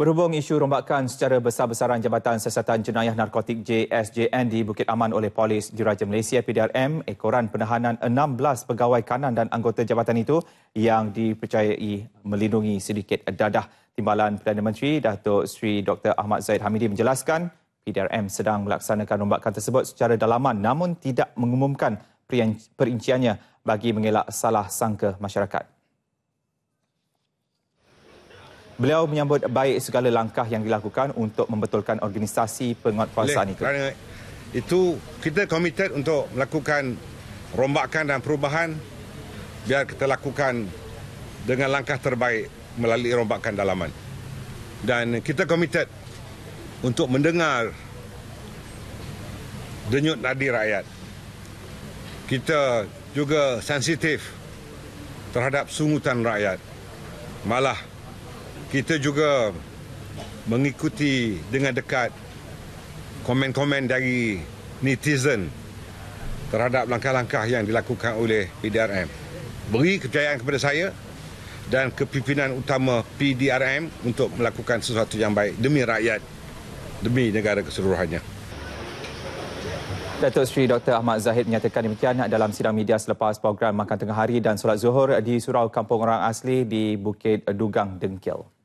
Berhubung isu rombakan secara besar-besaran Jabatan Siasatan Jenayah Narkotik JSJN di Bukit Aman oleh Polis Diraja Malaysia PDRM, ekoran penahanan 16 pegawai kanan dan anggota jabatan itu yang dipercayai melindungi sedikit dadah. Timbalan Perdana Menteri Datuk Sri Dr. Ahmad Zaid Hamidi menjelaskan PDRM sedang melaksanakan rombakan tersebut secara dalaman namun tidak mengumumkan perinciannya bagi mengelak salah sangka masyarakat. Beliau menyambut baik segala langkah yang dilakukan untuk membetulkan organisasi penguatkuasaan itu. Kerana itu kita komited untuk melakukan rombakan dan perubahan biar kita lakukan dengan langkah terbaik melalui rombakan dalaman. Dan kita komited untuk mendengar denyut nadi rakyat. Kita juga sensitif terhadap sungutan rakyat. Malah kita juga mengikuti dengan dekat komen-komen dari netizen terhadap langkah-langkah yang dilakukan oleh PDRM. Beri kepercayaan kepada saya dan kepimpinan utama PDRM untuk melakukan sesuatu yang baik demi rakyat, demi negara keseluruhannya. Datuk Seri Dr. Ahmad Zahid menyatakan demikian dalam sidang media selepas program makan tengah hari dan solat zuhur di Surau Kampung Orang Asli di Bukit Dugang Dengkil.